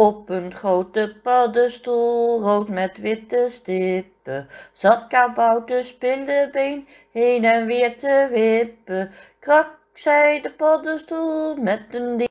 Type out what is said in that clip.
Op een grote paddenstoel, rood met witte stippen, zat kabouter spillebeen heen en weer te wippen. Krak, zei de paddenstoel met een